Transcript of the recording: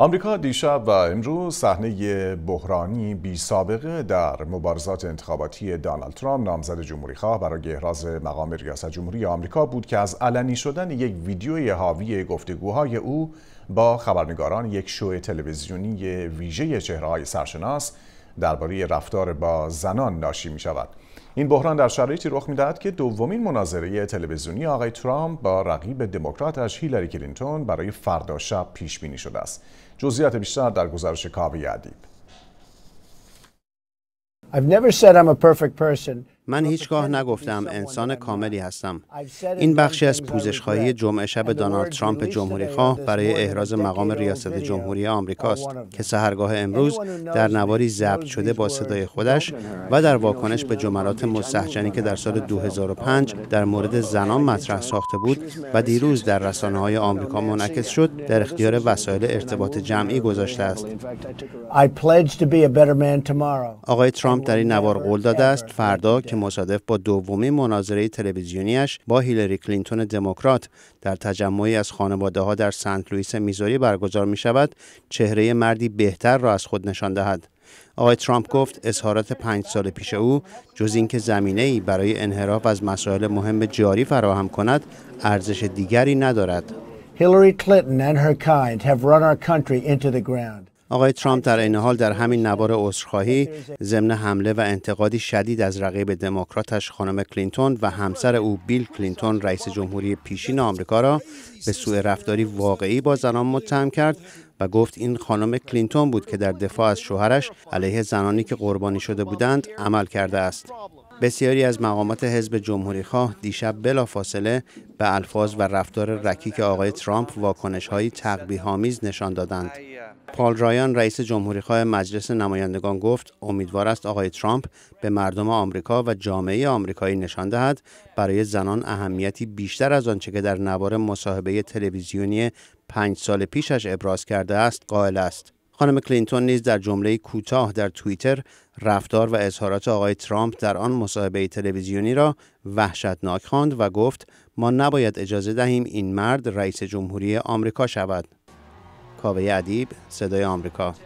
آمریکا دیشب و امروز صحنه بحرانی بی سابقه در مبارزات انتخاباتی دانالد ترامپ نامزد جمهوری خواه برای احراز مقام ریاست جمهوری آمریکا بود که از علنی شدن یک ویدیوی حاوی گفتگوهای او با خبرنگاران یک شو تلویزیونی ویژه چهرههای سرشناس درباره رفتار با زنان ناشی می شود. این بحران در شرایطی رخ میدهد که دومین مناظره تلویزیونی آقای ترامپ با رقیب دموکراتش هیلاری کلینتون برای فردا شب پیش بینی شده است. جزئیات بیشتر در گزارش کاوی ادیب I've never said I'm a perfect person. من هیچگاه نگفتم انسان کاملی هستم. این بخشی از پوزشخواهی جمعه شب دانالد ترامپ جمهوری خواه برای احراز مقام ریاست جمهوری آمریکاست که سهرگاه امروز در نواری ضبط شده با صدای خودش و در واکنش به جملات مستحجنی که در سال 2005 در مورد زنان مطرح ساخته بود و دیروز در رسانه های آمریکا منعکس شد در اختیار وسایل ارتباط جمعی گذاشته است. آقای ترامپ در این نوار قول داده است فردا که مصادف با دومین مناظره تلویزیونیش با هیلری کلینتون دموکرات در تجمعی از خانواده ها در سنت لوئیس میزوری برگزار می شود چهره مردی بهتر را از خود نشان دهد آقای ترامپ گفت اظهارات پنج سال پیش او جز اینکه زمینه ای برای انحراف از مسائل مهم جاری فراهم کند ارزش دیگری ندارد آقای ترامپ در این حال در همین نوار عذرخواهی ضمن حمله و انتقادی شدید از رقیب دموکراتش خانم کلینتون و همسر او بیل کلینتون رئیس جمهوری پیشین آمریکا را به سوء رفتاری واقعی با زنان متهم کرد و گفت این خانم کلینتون بود که در دفاع از شوهرش علیه زنانی که قربانی شده بودند عمل کرده است. بسیاری از مقامات حزب جمهوری خواه دیشب بلافاصله به الفاظ و رفتار رکیک آقای ترامپ واکنش تقبیه هامیز نشان دادند. پال رایان رئیس جمهوری خواه مجلس نمایندگان گفت امیدوار است آقای ترامپ به مردم آمریکا و جامعه آمریکایی نشان دهد برای زنان اهمیتی بیشتر از آنچه که در نوار مصاحبه تلویزیونی پنج سال پیشش ابراز کرده است قائل است. خانم کلینتون نیز در جمله کوتاه در توییتر رفتار و اظهارات آقای ترامپ در آن مصاحبه تلویزیونی را وحشتناک خواند و گفت ما نباید اجازه دهیم این مرد رئیس جمهوری آمریکا شود. کاوه ادیب صدای آمریکا